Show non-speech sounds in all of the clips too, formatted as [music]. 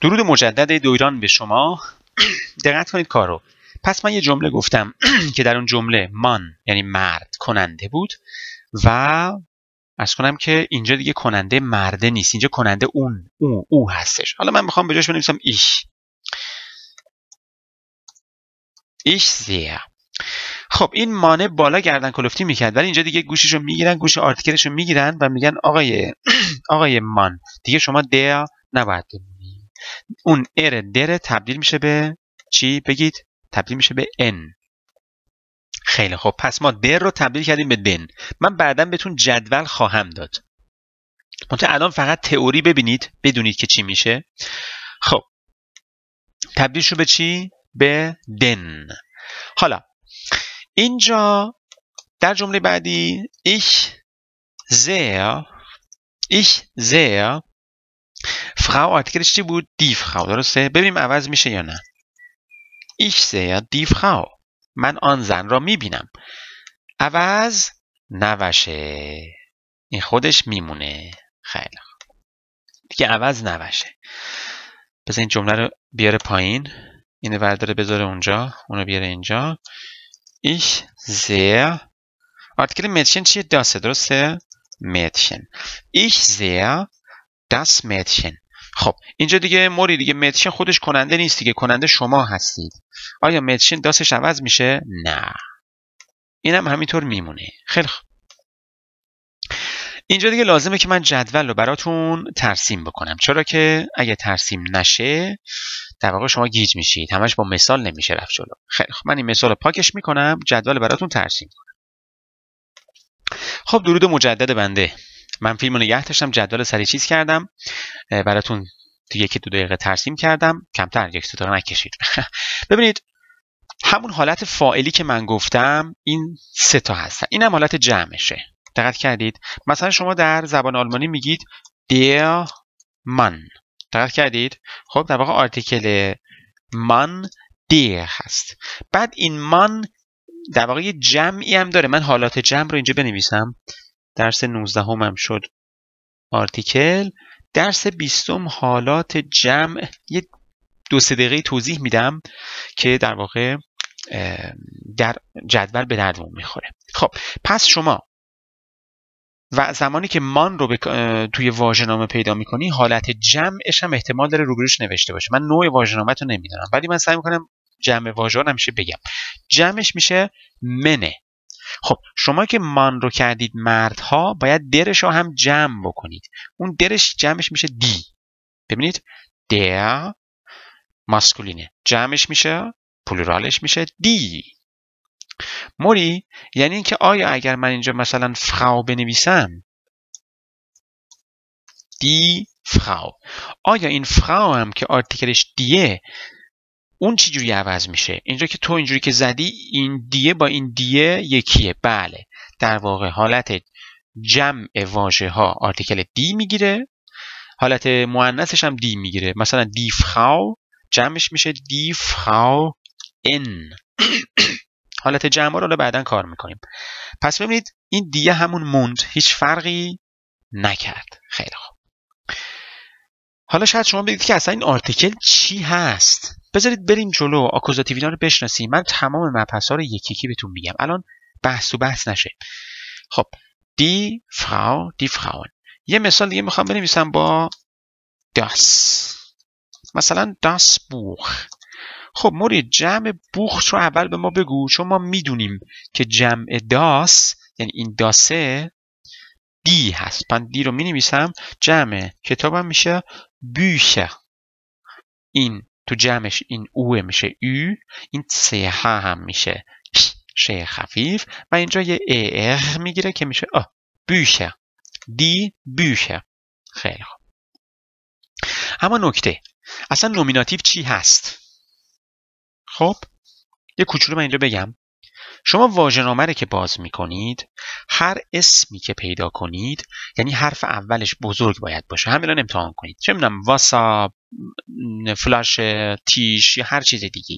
درود مجدد دویران به شما دقت کنید کارو. رو پس من یه جمله گفتم [clears throat] که در اون جمله مان یعنی مرد کننده بود و از کنم که اینجا دیگه کننده مرده نیست اینجا کننده اون او او هستش حالا من میخوام به جاش بنویسم ایش ایش زیه خب این مانه بالا گردن کلفتی میکرد ولی اینجا دیگه گوشش رو میگیرن گوش آرتیکلش رو میگیرن و میگن آقای [clears throat] آقای مان دیگه شما دیا نباید اون ار در تبدیل میشه به چی بگید تبدیل میشه به ان خیلی خوب پس ما در رو تبدیل کردیم به دن من بعدا بهتون جدول خواهم داد منتها الان فقط تئوری ببینید بدونید که چی میشه خب تبدیل شو به چی به دن حالا اینجا در جمله بعدی ایش زیر ich زیر فراو آرتیکلش چی بود دی فراو درسته ببینیم عوض میشه یا نه ایش یا دی فراو من آن زن را میبینم عوض نوشه این خودش میمونه خیلی دیگه عوض نوشه پس این جمله رو بیاره پایین اینو برداره بذاره اونجا اونو بیاره اینجا ایش زه آرتیکل متشن چیه داسه درسته متشن ایش زه das Mädchen خب اینجا دیگه موری دیگه مدشن خودش کننده نیست دیگه کننده شما هستید آیا مدشن داستش عوض میشه نه اینم همینطور میمونه خیلی خب اینجا دیگه لازمه که من جدول رو براتون ترسیم بکنم چرا که اگه ترسیم نشه در واقع شما گیج میشید همش با مثال نمیشه رفت جلو خیلی خب من این مثال رو پاکش میکنم جدول براتون ترسیم کنم خب درود مجدد بنده من فیلم رو نگه داشتم جدال سری چیز کردم براتون یکی دو دقیقه ترسیم کردم کمتر یک دو نکشید [laughs] ببینید همون حالت فائلی که من گفتم این سه تا هستن اینم حالت جمعشه دقت کردید مثلا شما در زبان آلمانی میگید der من دقت کردید خب در واقع آرتیکل من دیر هست بعد این من در واقع یه جمعی هم داره من حالات جمع رو اینجا بنویسم درس هم شد آرتیکل درس بیستم حالات جمع یه دو سه دقیقه توضیح میدم که در واقع در جدول به دردمون میخوره خب پس شما و زمانی که مان رو بک... توی واژه‌نامه پیدا میکنی حالت جمعش هم احتمال داره روبروش نوشته باشه من نوع واژه‌نامه رو نمیدونم ولی من سعی میکنم جمع واژه‌ها همیشه بگم جمعش میشه منه خب شما که مان رو کردید مردها باید درش رو هم جمع بکنید اون درش جمعش میشه دی ببینید در ماسکولینه جمعش میشه پلورالش میشه دی موری یعنی اینکه آیا اگر من اینجا مثلا فراو بنویسم دی فراو آیا این فراو هم که آرتیکلش دیه اون جوری عوض میشه اینجا که تو اینجوری که زدی این دیه با این دیه یکیه بله در واقع حالت جمع واژه ها آرتیکل دی میگیره حالت معنیسش هم دی میگیره مثلا دی جمعش میشه دیف خاو ان حالت جمع رو بعدا کار میکنیم پس ببینید این دیه همون موند هیچ فرقی نکرد خیلی خوب حالا شاید شما بگید که اصلا این آرتیکل چی هست بذارید بریم جلو آکوزاتیوینا رو بشناسیم من تمام مبحث ها رو یکی یکی بهتون میگم الان بحث و بحث نشه خب دی فراو دی فراون یه مثال دیگه میخوام بنویسم با داس مثلا داس بوخ خب موری جمع بوخ رو اول به ما بگو چون ما میدونیم که جمع داس یعنی این داسه دی هست من دی رو می نویسم جمع کتابم میشه بیشه این تو جمعش این اوه میشه او این سه هم میشه شه خفیف و اینجا یه اخ میگیره که میشه آ بیشه دی بیشه خیلی خوب اما نکته اصلا نومیناتیو چی هست خب یه کوچولو من اینجا بگم شما واژهنامه رو که باز میکنید هر اسمی که پیدا کنید یعنی حرف اولش بزرگ باید باشه همین الان امتحان کنید چه میدونم واساب فلاش تیش یا هر چیز دیگه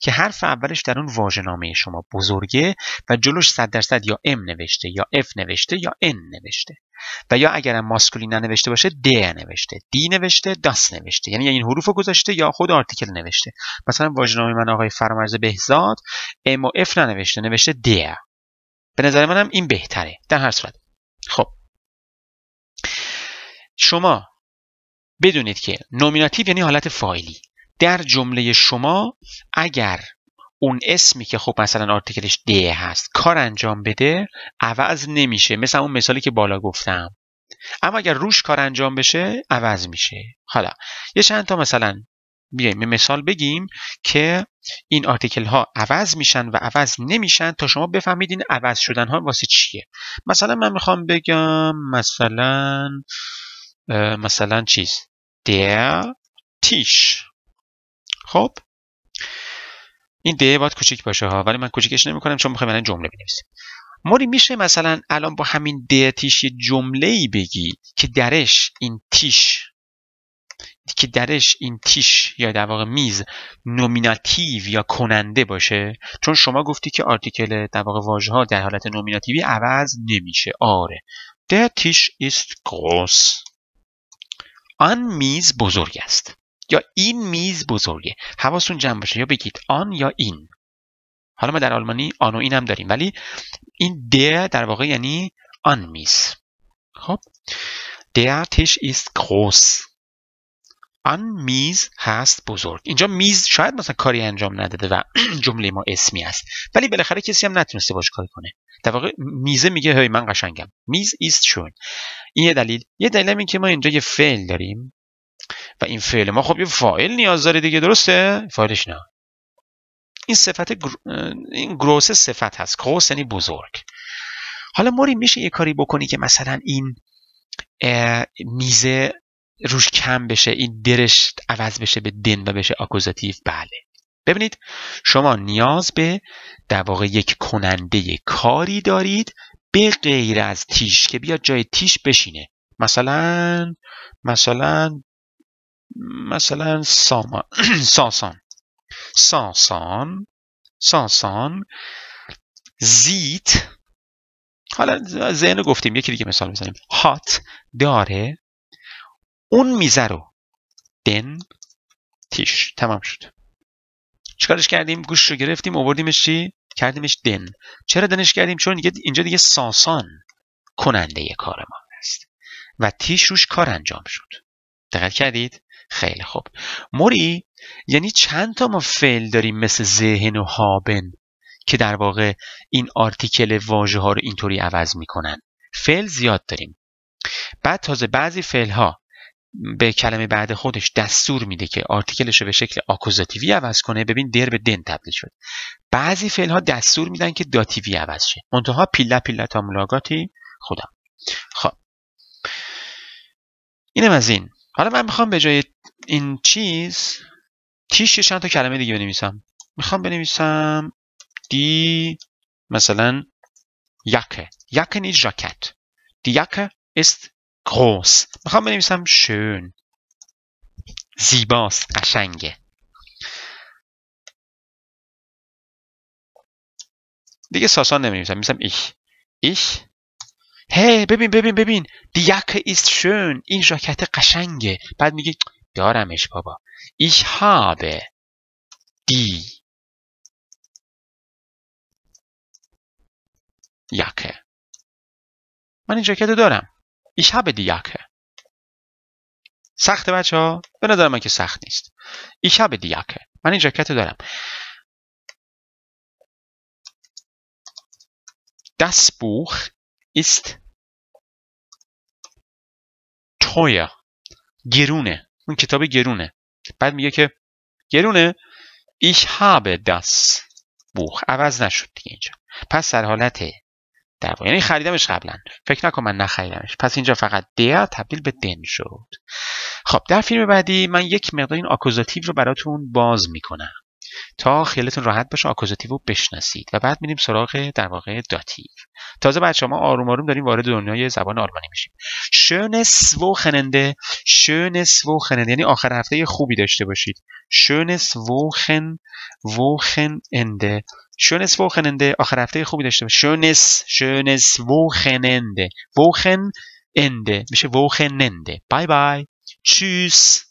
که حرف اولش در اون نامه شما بزرگه و جلوش 100 درصد یا ام نوشته یا اف نوشته یا ان نوشته و یا اگر ماسکولین ننوشته باشه د نوشته دی نوشته داس نوشته یعنی این حروف گذاشته یا خود آرتیکل نوشته مثلا نامه من آقای فرامرز بهزاد ام و اف ننوشته نوشته د به نظر منم این بهتره در هر صورت خب شما بدونید که نومیناتیو یعنی حالت فایلی در جمله شما اگر اون اسمی که خب مثلا آرتیکلش د هست کار انجام بده عوض نمیشه مثل اون مثالی که بالا گفتم اما اگر روش کار انجام بشه عوض میشه حالا یه چند تا مثلا بیایم مثال بگیم که این آرتیکل ها عوض میشن و عوض نمیشن تا شما بفهمید این عوض شدن ها واسه چیه مثلا من میخوام بگم مثلا مثلا چیز der تیش خب این ده باید کوچیک باشه ها ولی من کوچیکش نمیکنم چون میخوایم الان جمله بنویسیم موری میشه مثلا الان با همین ده تیش یه جمله ای بگی که درش این تیش که درش این تیش یا در واقع میز نومیناتیو یا کننده باشه چون شما گفتی که آرتیکل در واقع واژه ها در حالت نومیناتیوی عوض نمیشه آره در تیش است groß آن میز بزرگ است یا این میز بزرگه حواستون جمع باشه یا بگید آن یا این حالا ما در آلمانی آن و این هم داریم ولی این در در واقع یعنی آن میز خب د Tisch ist گروس آن میز هست بزرگ اینجا میز شاید مثلا کاری انجام نداده و [clears throat] جمله ما اسمی است ولی بالاخره کسی هم نتونسته باش کاری کنه در واقع میزه میگه هی من قشنگم میز ایست شون این یه دلیل یه دلیل این که ما اینجا یه فعل داریم و این فعل ما خب یه فاعل نیاز داره دیگه درسته فاعلش نه این صفت این گروس صفت هست گروس یعنی بزرگ حالا موری میشه یه کاری بکنی که مثلا این میزه روش کم بشه این درش عوض بشه به دن و بشه آکوزاتیو بله ببینید شما نیاز به در واقع یک کننده کاری دارید به غیر از تیش که بیاد جای تیش بشینه مثلا مثلا مثلا ساما [clears throat] ساسان ساسان ساسان زیت حالا ذهن گفتیم یکی دیگه مثال بزنیم هات داره اون میزه رو دن تیش تمام شد چیکارش کردیم گوش رو گرفتیم آوردیمش چی کردیمش دن چرا دنش کردیم چون دیگه اینجا دیگه ساسان کننده کار ما هست. و تیش روش کار انجام شد دقت کردید خیلی خوب موری یعنی چند تا ما فعل داریم مثل ذهن و هابن که در واقع این آرتیکل واژه ها رو اینطوری عوض میکنن فعل زیاد داریم بعد تازه بعضی فعل ها به کلمه بعد خودش دستور میده که آرتیکلش رو به شکل آکوزاتیوی عوض کنه ببین در به دن تبدیل شد بعضی فعل ها دستور میدن که داتیوی عوض شه منتها پیلا پیلا تا ملاقاتی خدا خب اینم از این حالا من میخوام به جای این چیز تیش چند تا کلمه دیگه بنویسم میخوام بنویسم دی مثلا یکه یکه نیز جاکت دی یکه است گروس میخوام بنویسم شون زیباست قشنگه دیگه ساسان نویسم میسم ایش ایش هی ببین ببین ببین دیاک ایست شون این جاکت قشنگه بعد میگه دارمش بابا ایش هابه دی یکه من این جاکت دارم Ich habe die Jacke. سخته بچه ها؟ به نظر من که سخت نیست. Ich habe die Jacke. من این جاکت دارم. Das Buch ist teuer. گرونه. اون کتاب گرونه. بعد میگه که گرونه Ich habe das Buch. عوض نشد دیگه اینجا. پس در حالت در یعنی خریدمش قبلا فکر نکن من نخریدمش پس اینجا فقط در تبدیل به دن شد خب در فیلم بعدی من یک مقدار این آکوزاتیو رو براتون باز میکنم تا خیلیتون راحت باشه آکوزاتیو رو بشناسید و بعد میریم سراغ در واقع داتیو تازه بعد شما آروم آروم داریم وارد دنیای زبان آلمانی میشیم شونس و خننده شونس و یعنی آخر هفته خوبی داشته باشید شونس ووخن ووخن schönes Wochenende, آخر هفته خوبی داشته باش. Schönes, schönes Wochenende. Wochenende. میشه Wochenende. Bye bye. Tschüss.